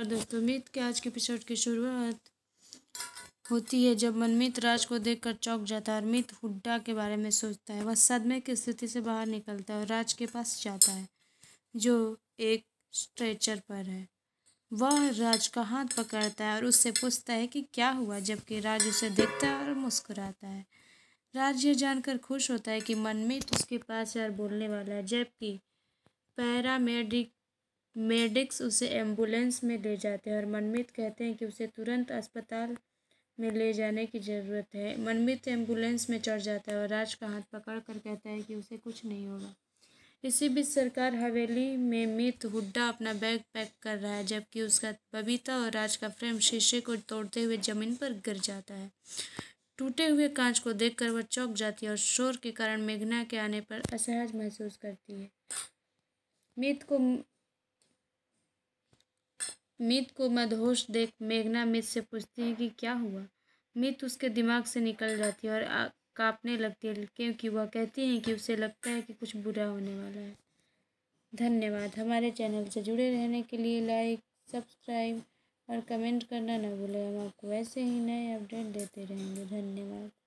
नमस्कार दोस्तों मित के आज के एपिसोड की शुरुआत होती है जब मनमीत राज को देखकर चौक जाता है और मित हुड्डा के बारे में सोचता है वह सदमे की स्थिति से बाहर निकलता है और राज के पास जाता है जो एक स्ट्रेचर पर है वह राज का हाथ पकड़ता है और उससे पूछता है कि क्या हुआ जबकि राज उसे देखता है और मुस्कुराता है राज यह जानकर खुश होता है कि मनमीत उसके पास यार बोलने वाला है जबकि पैरामेडिक मेडिक्स उसे एम्बुलेंस में ले जाते हैं और मनमित कहते हैं कि उसे तुरंत अस्पताल में ले जाने की ज़रूरत है मनमित एम्बुलेंस में चढ़ जाता है और राज का हाथ पकड़ कर कहता है कि उसे कुछ नहीं होगा इसी बीच सरकार हवेली में मित हुड्डा अपना बैग पैक कर रहा है जबकि उसका बबीता और राज का फ्रेम शीशे को तोड़ते हुए ज़मीन पर गिर जाता है टूटे हुए कांच को देखकर वह चौंक जाती है और शोर के कारण मेघना के आने पर असहज महसूस करती है मित को मित को मदहोश देख मेघना मित से पूछती है कि क्या हुआ मित उसके दिमाग से निकल जाती है और कांपने लगती है क्योंकि वह कहती हैं कि उसे लगता है कि कुछ बुरा होने वाला है धन्यवाद हमारे चैनल से जुड़े रहने के लिए लाइक सब्सक्राइब और कमेंट करना ना भूलें हम आपको ऐसे ही नए अपडेट देते रहेंगे धन्यवाद